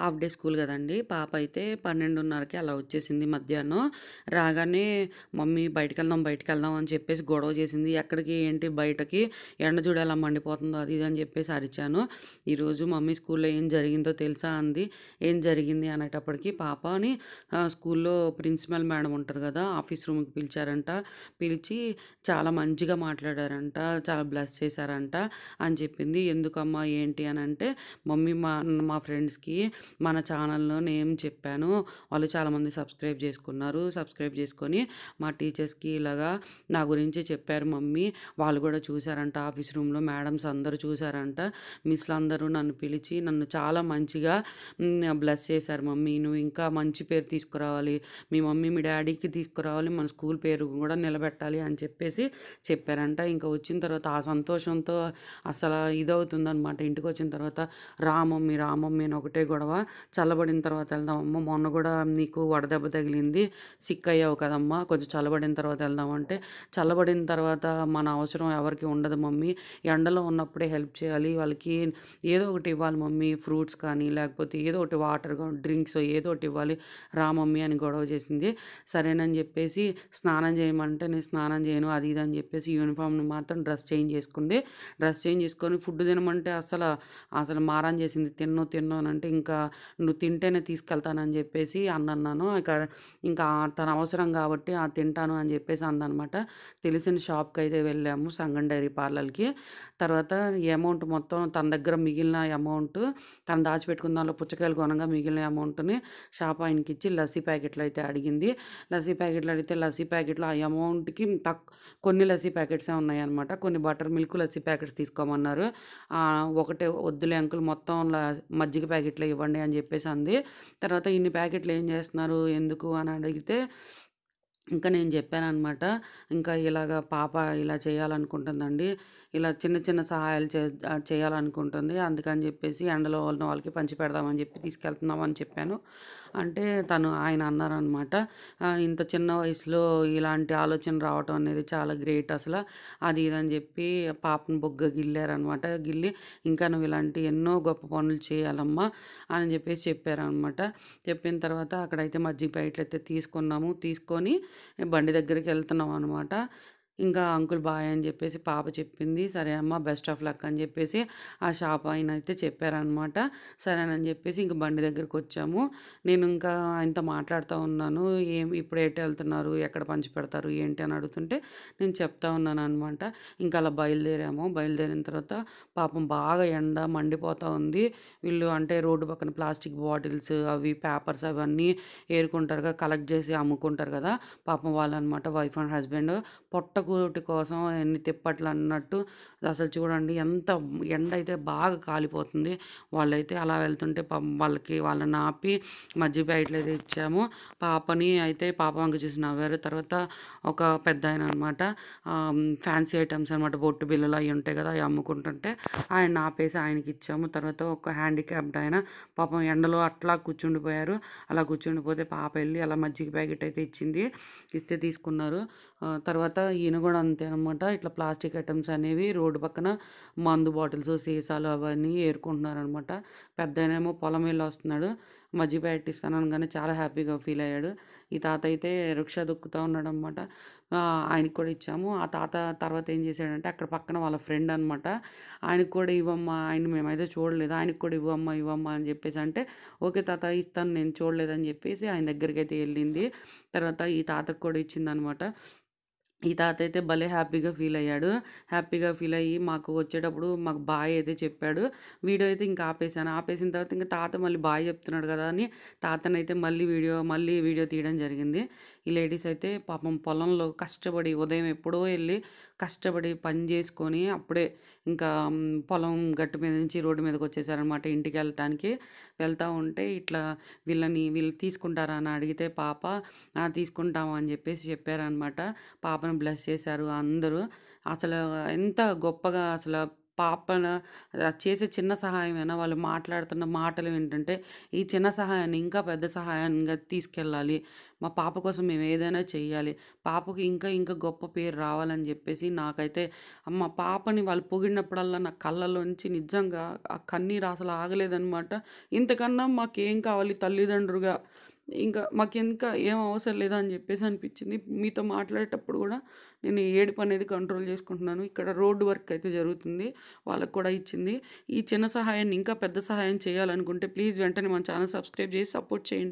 half day school కదండి పాప అయితే పన్నెండున్నరకి అలా వచ్చేసింది మధ్యాహ్నం రాగానే మమ్మీ బయటకు వెళ్దాం బయటకు వెళ్దాం అని చెప్పేసి గొడవ చేసింది ఎక్కడికి ఏంటి బయటకి ఎండ చూడాలా మండిపోతుందో అది ఇది అని చెప్పేసి అరిచాను ఈరోజు మమ్మీ స్కూల్లో ఏం జరిగిందో తెలుసా అంది ఏం జరిగింది అనేటప్పటికి పాపని స్కూల్లో ప్రిన్సిపల్ మేడం ఉంటుంది కదా ఆఫీస్ రూమ్కి పిలిచారంట పిలిచి చాలా మంచిగా మాట్లాడారంట చాలా బ్లెస్ చేశారంట అని చెప్పింది ఎందుకమ్మా ఏంటి అని అంటే మమ్మీ మా మా ఫ్రెండ్స్కి మన ఛానల్లో నేను చెప్పాను వాళ్ళు చాలామంది సబ్స్క్రైబ్ చేసుకున్నారు సబ్స్క్రైబ్ చేసుకొని మా టీచర్స్కి ఇలాగా నా గురించి చెప్పారు మమ్మీ వాళ్ళు కూడా చూశారంట ఆఫీస్ రూమ్లో మేడమ్స్ అందరూ చూశారంట మిస్లు అందరూ నన్ను పిలిచి నన్ను చాలా మంచిగా బ్లెస్ చేశారు మమ్మీ నువ్వు ఇంకా మంచి పేరు తీసుకురావాలి మీ మమ్మీ మీ డాడీకి తీసుకురావాలి మన స్కూల్ పేరు కూడా నిలబెట్టాలి అని చెప్పేసి చెప్పారంట ఇంకా వచ్చిన తర్వాత ఆ సంతోషంతో అసలు ఇదవుతుందనమాట ఇంటికి వచ్చిన తర్వాత రామమ్మి రామమ్మి అని ఒకటే గొడవ వెళ్దావా చల్లబడిన తర్వాత వెళ్దాం అమ్మ మొన్న కూడా నీకు వడదెబ్బ తగిలింది సిక్ అయ్యావు కదమ్మా కొంచెం చల్లబడిన తర్వాత వెళ్దాం అంటే చల్లబడిన తర్వాత మన అవసరం ఎవరికి ఉండదు మమ్మీ ఎండలో ఉన్నప్పుడే హెల్ప్ చేయాలి వాళ్ళకి ఏదో ఒకటి ఇవ్వాలి మమ్మీ ఫ్రూట్స్ కానీ లేకపోతే ఏదో ఒకటి వాటర్ డ్రింక్స్ ఏదో ఒకటి ఇవ్వాలి రా మమ్మీ అని గొడవ చేసింది సరేనని చెప్పేసి స్నానం చేయమంటే నేను స్నానం చేయను అది ఇది అని చెప్పేసి యూనిఫామ్ను మాత్రం డ్రెస్ చేంజ్ చేసుకుంది డ్రెస్ చేంజ్ చేసుకొని ఫుడ్ తినమంటే అసలు అసలు మారం చేసింది తిన్నో తిన్నోనంటే ఇంకా నువ్వు తింటేనే తీసుకెళ్తానని చెప్పేసి అన్నాను ఇక ఇంకా తన అవసరం కాబట్టి ఆ తింటాను అని చెప్పేసి అందనమాట తెలిసిన షాప్కి అయితే వెళ్ళాము సంగం డైరీ పార్లర్కి తర్వాత అమౌంట్ మొత్తం తన దగ్గర మిగిలిన అమౌంట్ తను దాచిపెట్టుకున్న దానిలో పుచ్చకాయలు కొనగా మిగిలిన అమౌంట్ని షాప్ ఆయనకి ఇచ్చి లస్సీ ప్యాకెట్లు అయితే అడిగింది లస్సీ ప్యాకెట్లు అడిగితే లస్సీ ప్యాకెట్లు ఆ అమౌంట్కి తక్ కొన్ని లస్సీ ప్యాకెట్సే ఉన్నాయన్నమాట కొన్ని బటర్ మిల్క్ లస్సీ ప్యాకెట్స్ తీసుకోమన్నారు ఒకటే వద్దులే అంకుల్ మొత్తం మజ్జిగ ప్యాకెట్లు ఇవ్వండి చెప్పండి అని చెప్పేసి అంది తర్వాత ఇన్ని ప్యాకెట్లు ఏం చేస్తున్నారు ఎందుకు అని అడిగితే ఇంకా నేను చెప్పాను అనమాట ఇంకా ఇలాగ పాప ఇలా చేయాలనుకుంటుందండి ఇలా చిన్న చిన్న సహాయాలు చే చేయాలనుకుంటుంది అందుకని చెప్పేసి ఎండలో వాళ్ళని వాళ్ళకి పంచి పెడదామని చెప్పి తీసుకెళ్తున్నామని చెప్పాను అంటే తను ఆయన అన్నారనమాట ఇంత చిన్న వయసులో ఇలాంటి ఆలోచన రావటం అనేది చాలా గ్రేట్ అసలు అది ఇదని చెప్పి పాపను బొగ్గ గిల్లారనమాట గిల్లి ఇంకా నువ్వు ఇలాంటి ఎన్నో గొప్ప పనులు చేయాలమ్మా అని చెప్పేసి చెప్పారనమాట చెప్పిన తర్వాత అక్కడైతే మజ్జిగ బయటలైతే తీసుకున్నాము తీసుకొని బండి దగ్గరికి వెళ్తున్నాం అనమాట ఇంకా అంకుల్ బాయ్ అని చెప్పేసి పాప చెప్పింది సరే అమ్మ బెస్ట్ ఆఫ్ లక్ అని చెప్పేసి ఆ షాప్ ఆయన అయితే చెప్పారనమాట సరేనని చెప్పేసి ఇంక బండి దగ్గరికి వచ్చాము నేను ఇంకా ఆయనతో మాట్లాడుతూ ఉన్నాను ఏం ఇప్పుడు ఎటు వెళ్తున్నారు ఎక్కడ పంచి పెడతారు ఏంటి అని అడుగుతుంటే నేను చెప్తా ఉన్నాను అనమాట ఇంకా అలా బయలుదేరాము బయలుదేరిన తర్వాత పాపం బాగా ఎండ మండిపోతూ ఉంది వీళ్ళు అంటే రోడ్డు పక్కన ప్లాస్టిక్ బాటిల్స్ అవి పేపర్స్ అవన్నీ ఏరుకుంటారు కదా కలెక్ట్ చేసి అమ్ముకుంటారు కదా పాపం వాళ్ళనమాట వైఫ్ అండ్ హస్బెండ్ పొట్ట గోటి కోసం ఎన్ని తిప్పట్లు అన్నట్టు అసలు చూడండి ఎంత ఎండ అయితే బాగా కాలిపోతుంది వాళ్ళైతే అలా వెళ్తుంటే వాళ్ళకి వాళ్ళని ఆపి మధ్య ప్యాకెట్లు అయితే ఇచ్చాము పాపని అయితే పాప వంక చూసి నవ్వారు తర్వాత ఒక పెద్ద ఆయన అనమాట ఫ్యాన్సీ ఐటమ్స్ అనమాట బొట్టు బిల్లలు అవి ఉంటాయి కదా అవి అమ్ముకుంటుంటే ఆయన ఆపేసి ఆయనకి ఇచ్చాము తర్వాత ఒక హ్యాండిక్యాప్డ్ ఆయన పాపం ఎండలో అట్లా కూర్చుండిపోయారు అలా కూర్చుండిపోతే పాప వెళ్ళి అలా మజ్జిగ ప్యాకెట్ అయితే ఇచ్చింది ఇస్తే తీసుకున్నారు తర్వాత ఈయన కూడా అంతే అనమాట ఇట్లా ప్లాస్టిక్ ఐటమ్స్ అనేవి రోడ్డు పక్కన మందు బాటిల్స్ సీసాలు అవన్నీ ఏరుకుంటున్నారనమాట పెద్ద ఏమో పొలం వెళ్ళి వస్తున్నాడు మజ్జి ప్యాకెట్ ఇస్తాను అనగానే చాలా హ్యాపీగా ఫీల్ అయ్యాడు ఈ తాత అయితే రిక్షా దొక్కుతూ ఉన్నాడు అనమాట ఆయనకు కూడా ఇచ్చాము ఆ తాత తర్వాత ఏం చేశాడంటే అక్కడ పక్కన వాళ్ళ ఫ్రెండ్ అనమాట ఆయనకు కూడా ఇవ్వమ్మా ఆయన మేమైతే చూడలేదు ఆయనకు కూడా ఇవ్వమ్మా ఇవ్వమ్మా అని చెప్పేసి అంటే ఓకే తాత ఇస్తాను నేను చూడలేదని చెప్పేసి ఆయన దగ్గరికి అయితే వెళ్ళింది తర్వాత ఈ తాతకు కూడా ఇచ్చింది అనమాట ఈ తాత అయితే భలే హ్యాపీగా ఫీల్ అయ్యాడు హ్యాపీగా ఫీల్ అయ్యి మాకు వచ్చేటప్పుడు మాకు బాయ్ అయితే చెప్పాడు వీడియో అయితే ఇంకా ఆపేసాను ఆపేసిన తర్వాత ఇంకా తాత మళ్ళీ బాయ్ చెప్తున్నాడు కదా అని తాతనైతే మళ్ళీ వీడియో మళ్ళీ వీడియో తీయడం జరిగింది ఈ లేడీస్ అయితే పాపం పొలంలో కష్టపడి ఉదయం ఎప్పుడో వెళ్ళి కష్టపడి పని చేసుకొని అప్పుడే ఇంకా పొలం గట్టు మీద నుంచి రోడ్డు మీదకి వచ్చేసారనమాట ఇంటికి వెళ్ళటానికి వెళ్తూ ఉంటే ఇట్లా వీళ్ళని వీళ్ళు తీసుకుంటారా అని అడిగితే పాప తీసుకుంటాము అని చెప్పేసి చెప్పారనమాట పాపను బ్లెస్ చేశారు అందరూ అసలు ఎంత గొప్పగా అసలు పాపన చేసే చిన్న సహాయమైనా వాళ్ళు మాట్లాడుతున్న మాటలు ఏంటంటే ఈ చిన్న సహాయాన్ని ఇంకా పెద్ద సహాయంగా తీసుకెళ్ళాలి మా పాప కోసం మేము ఏదైనా చేయాలి పాపకి ఇంకా ఇంకా గొప్ప పేరు రావాలని చెప్పేసి నాకైతే మా పాపని వాళ్ళు పొగిడినప్పుడల్లా నా కళ్ళలోంచి నిజంగా ఆ కన్నీరు అసలు ఆగలేదనమాట ఇంతకన్నా మాకేం కావాలి తల్లిదండ్రులుగా ఇంకా మాకు ఇంకా ఏం అవసరం లేదా అని చెప్పేసి అనిపించింది మీతో మాట్లాడేటప్పుడు కూడా నేను ఏడుపు అనేది కంట్రోల్ చేసుకుంటున్నాను ఇక్కడ రోడ్డు వర్క్ అయితే జరుగుతుంది వాళ్ళకు కూడా ఇచ్చింది ఈ చిన్న సహాయాన్ని ఇంకా పెద్ద సహాయం చేయాలనుకుంటే ప్లీజ్ వెంటనే మన ఛానల్ సబ్స్క్రైబ్ చేసి సపోర్ట్ చేయండి